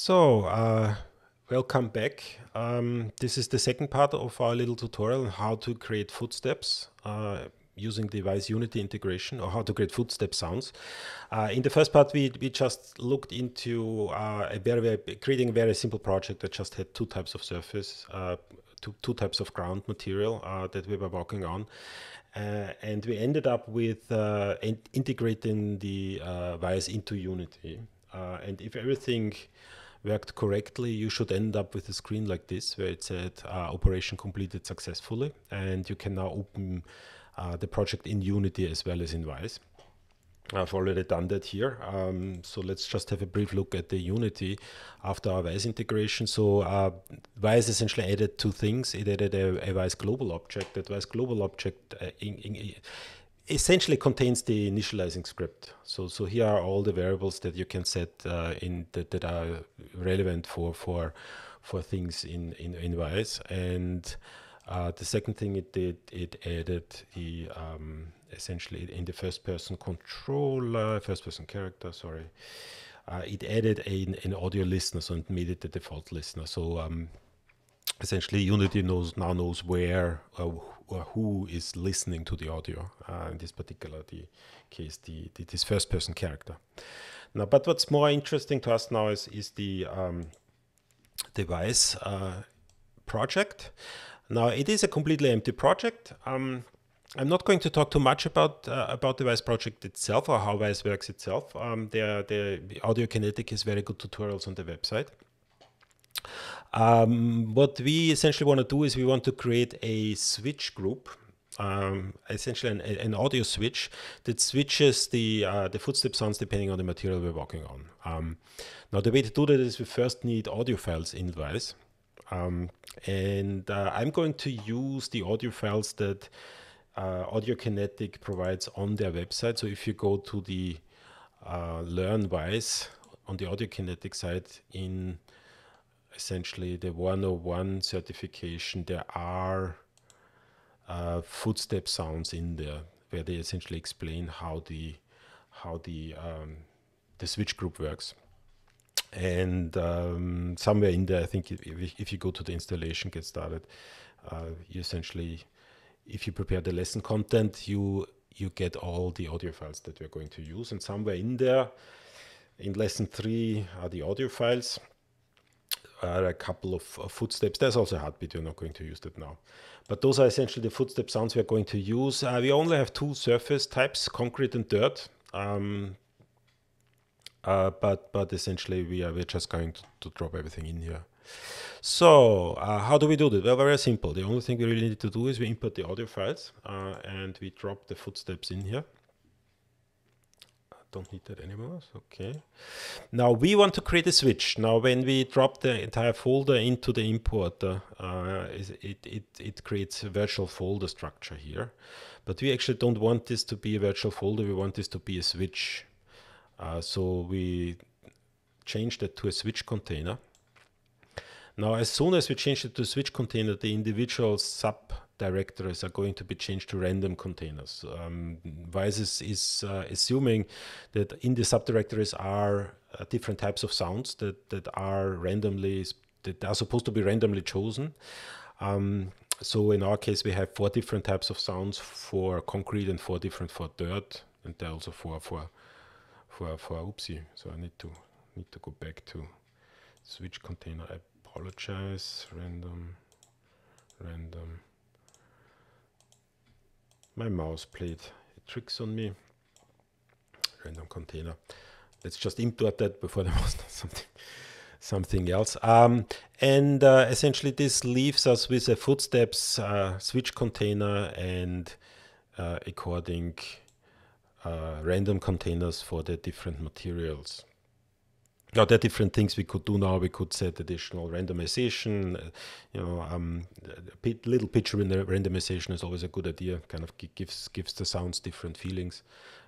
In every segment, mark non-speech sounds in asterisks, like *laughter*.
So, uh, welcome back. Um, this is the second part of our little tutorial on how to create footsteps uh, using device unity integration or how to create footstep sounds. Uh, in the first part, we, we just looked into uh, a very, very, creating a very simple project that just had two types of surface, uh, two, two types of ground material uh, that we were working on. Uh, and we ended up with uh, in integrating the uh, into Unity. and if everything worked correctly, you should end up with a screen like this where it said uh, operation completed successfully. And you can now open uh, the project in Unity as well as in Wise. I've already done that here. Um, so let's just have a brief look at the Unity after our Wise integration. So uh, Wise essentially added two things. It added a, a Wise global object. That Wise global object uh, in, in, essentially contains the initializing script. So, so here are all the variables that you can set uh, in that, that are relevant for for for things in in, in Wise. And uh, the second thing it did, it added the um, essentially in the first person controller, first person character. Sorry. Uh, it added an audio listener, so it made it the default listener. So um, essentially, Unity knows now knows where uh, or who is listening to the audio. Uh, in this particular the case, the, the, this first person character. Now, but what's more interesting to us now is is the um, device uh, project. Now, it is a completely empty project. Um, I'm not going to talk too much about uh, about the Vice project itself or how Vice works itself. Um, there, the Audio Kinetic has very good tutorials on the website. Um, what we essentially want to do is we want to create a switch group. Um, essentially, an, an, audio switch that switches the uh, the footstep sounds depending on the material we're walking on. Um, now, the way to do that is we first need audio files in Device, um, and uh, I'm going to use the audio files that uh, Audio Kinetic provides on their website. So, if you go to the uh, Vice on the Audio Kinetic in essentially the 101 certification, there are uh, footstep sounds in there where they essentially explain how the how the um, the switch group works. And um, somewhere in there, I think if, you go to the installation, get started, uh, you essentially, if you prepare the lesson content, you you get all the audio files that we're going to use. And somewhere in there, in lesson three, are the audio files are a couple of, of uh, footsteps. There's also heartbeat. We're not going to use that now. But those are essentially the footstep sounds we're going to use. Uh, we only have two surface types, concrete and dirt. Um, uh, but but essentially we are we're just going to, to drop everything in here. So uh, how do we do that? Well, very simple. The only thing we really need to do is we input the audio files uh, and we drop the footsteps in here don't need that anymore. Okay. Now we want to create a switch. Now when we drop the entire folder into the importer, uh, uh it, it, it creates a virtual folder structure here. But we actually don't want this to be a virtual folder. We want this to be a switch. Uh, so we change that to a switch container. Now, as soon as we change it to a switch container, the individual sub directories are going to be changed to random containers. Um, is uh, assuming that in the subdirectories are uh, different types of sounds that, that are randomly that are supposed to be randomly chosen. Um, so in our case, we have four different types of sounds for concrete and four different for dirt, and there are also four for for for oopsie. So I need to need to go back to switch container. I apologize. Random, random my mouse played tricks on me. Random container. Let's just import that before there was *laughs* something something else. Um, and uh, essentially this leaves us with a footsteps uh, switch container and uh, according uh, random containers for the different materials. Now there are different things we could do now. We could set additional randomization. Uh, you know, um, a little picture in the randomization is always a good idea. Kind of gives gives the sounds different feelings,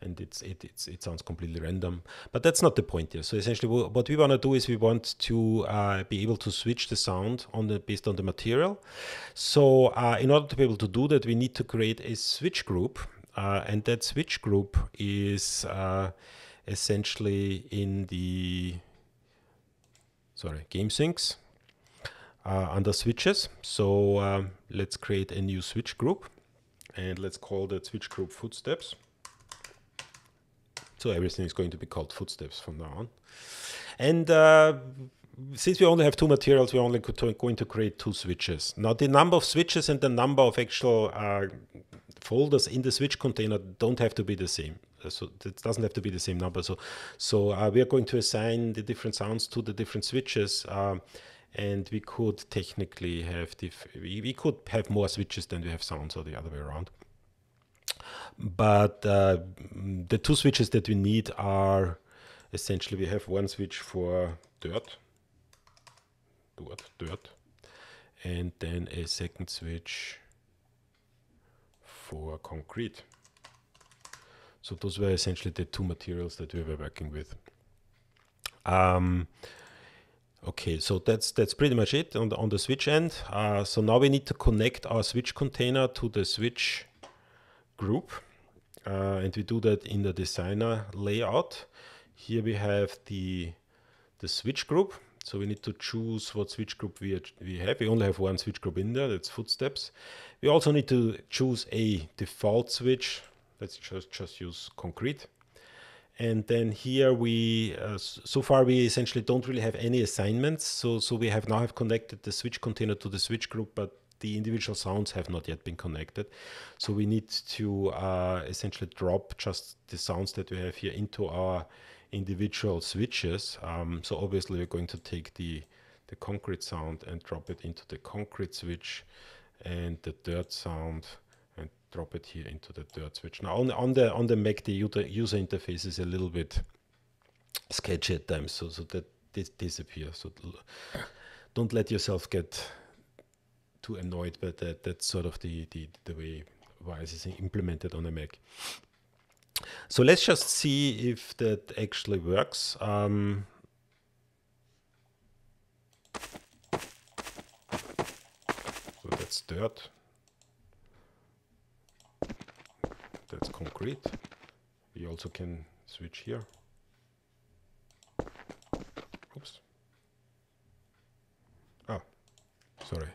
and it's it it's, it sounds completely random. But that's not the point here. So essentially, what we want to do is we want to uh, be able to switch the sound on the based on the material. So uh, in order to be able to do that, we need to create a switch group, uh, and that switch group is uh, essentially in the sorry, game syncs uh, under switches. So um, let's create a new switch group and let's call that switch group footsteps. So everything is going to be called footsteps from now on. And uh, since we only have two materials, we're only going to create two switches. Now the number of switches and the number of actual uh, folders in the switch container don't have to be the same. So it doesn't have to be the same number. So, so uh, we are going to assign the different sounds to the different switches. Um, and we could technically have, diff we, we could have more switches than we have sounds or the other way around. But uh, the two switches that we need are essentially, we have one switch for dirt, dirt, dirt, and then a second switch for concrete. So those were essentially the two materials that we were working with. Um, okay, so that's that's pretty much it on the, on the switch end. Uh, so now we need to connect our switch container to the switch group. Uh, and we do that in the designer layout. Here we have the, the switch group. So we need to choose what switch group we, we have. We only have one switch group in there, that's footsteps. We also need to choose a default switch let's just, just use concrete. And then here we, uh, so far we essentially don't really have any assignments. So, so we have now have connected the switch container to the switch group, but the individual sounds have not yet been connected. So we need to uh, essentially drop just the sounds that we have here into our individual switches. Um, so obviously we're going to take the, the concrete sound and drop it into the concrete switch and the dirt sound and drop it here into the third switch. Now on, on the on the Mac, the user, interface is a little bit sketchy at times, so so that this disappears. So don't let yourself get too annoyed, but that that's sort of the the, the way WISE is implemented on a Mac. So let's just see if that actually works. Um, so that's dirt. that's concrete. We also can switch here. Oops. Oh, sorry.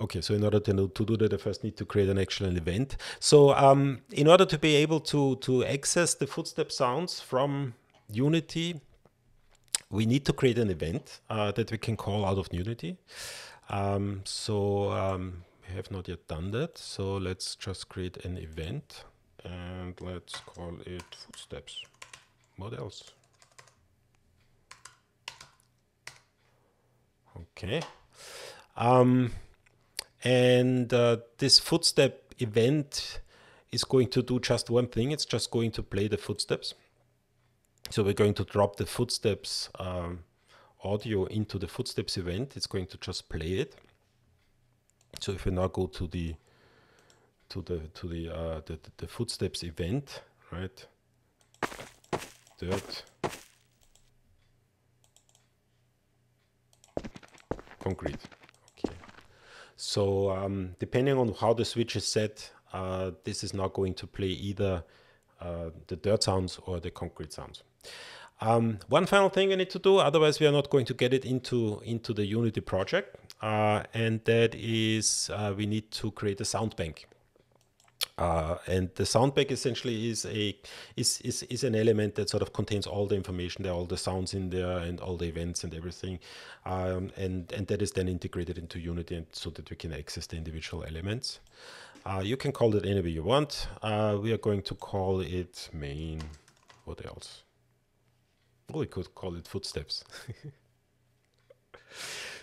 Okay, so in order to, to do that, I first need to create an actual event. So um, in order to be able to, to access the footstep sounds from Unity, we need to create an event uh, that we can call out of Unity. Um, so um, have not yet done that. So let's just create an event and let's call it footsteps. What else? Okay. Um, and uh, this footstep event is going to do just one thing. It's just going to play the footsteps. So we're going to drop the footsteps um, audio into the footsteps event. It's going to just play it. So if we now go to the to the to the uh, the, the footsteps event, right? Dirt, concrete. Okay. So um, depending on how the switch is set, uh, this is now going to play either uh, the dirt sounds or the concrete sounds. Um, one final thing I need to do, otherwise we are not going to get it into, into the Unity project. Uh, and that is uh, we need to create a sound bank. Uh, and the sound bank essentially is a is, is is an element that sort of contains all the information there, all the sounds in there, and all the events and everything, um, and and that is then integrated into Unity, and so that we can access the individual elements. Uh, you can call it any way you want. Uh, we are going to call it main. What else? we could call it footsteps. *laughs*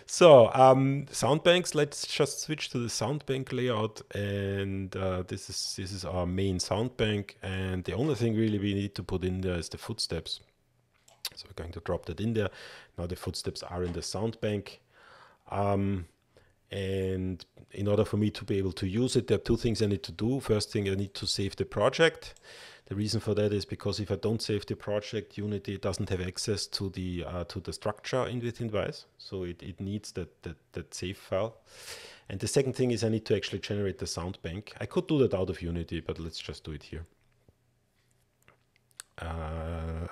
so um, sound banks. Let's just switch to the sound bank layout, and uh, this is this is our main sound bank. And the only thing really we need to put in there is the footsteps. So we're going to drop that in there. Now the footsteps are in the sound bank. Um, and in order for me to be able to use it, there are two things I need to do. First thing, I need to save the project. The reason for that is because if I don't save the project, Unity doesn't have access to the uh, to the structure in within Vice, so it, it needs that, that that save file. And the second thing is I need to actually generate the sound bank. I could do that out of Unity, but let's just do it here. Uh,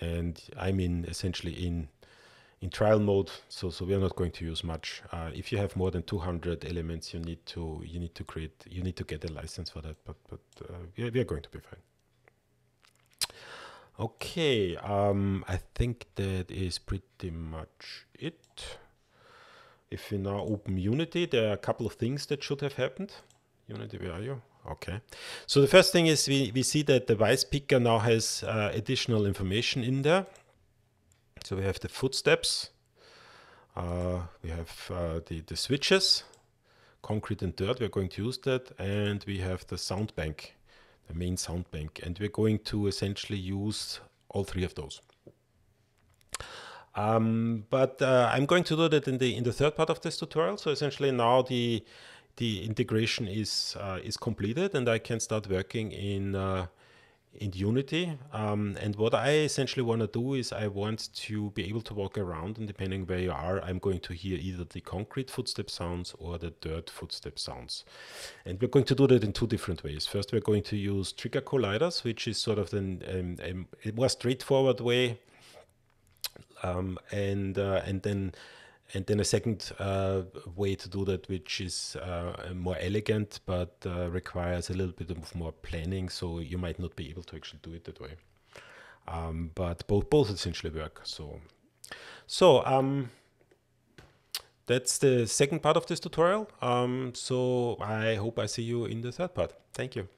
and I'm in essentially in in trial mode. So, so we are not going to use much. Uh, if you have more than 200 elements, you need to you need to create you need to get a license for that. But but uh, we, are, we are going to be fine. Okay, um, I think that is pretty much it. If we now open Unity, there are a couple of things that should have happened. Unity, where are you? Okay. So the first thing is we, we see that the device picker now has uh, additional information in there. So we have the footsteps, uh, we have uh, the, the switches, concrete and dirt, we're going to use that, and we have the sound bank, the main sound bank, and we're going to essentially use all three of those. Um, but uh, I'm going to do that in the in the third part of this tutorial. So essentially now the the integration is uh, is completed and I can start working in uh, in Unity. Um, and what I essentially want to do is I want to be able to walk around and depending where you are, I'm going to hear either the concrete footstep sounds or the dirt footstep sounds. And we're going to do that in two different ways. First, we're going to use trigger colliders, which is sort of the um, um a more straightforward way. Um, and, uh, and then and then a second uh, way to do that, which is uh, more elegant but uh, requires a little bit of more planning. So you might not be able to actually do it that way. Um, but both both essentially work. So so um, that's the second part of this tutorial. Um, so I hope I see you in the third part. Thank you.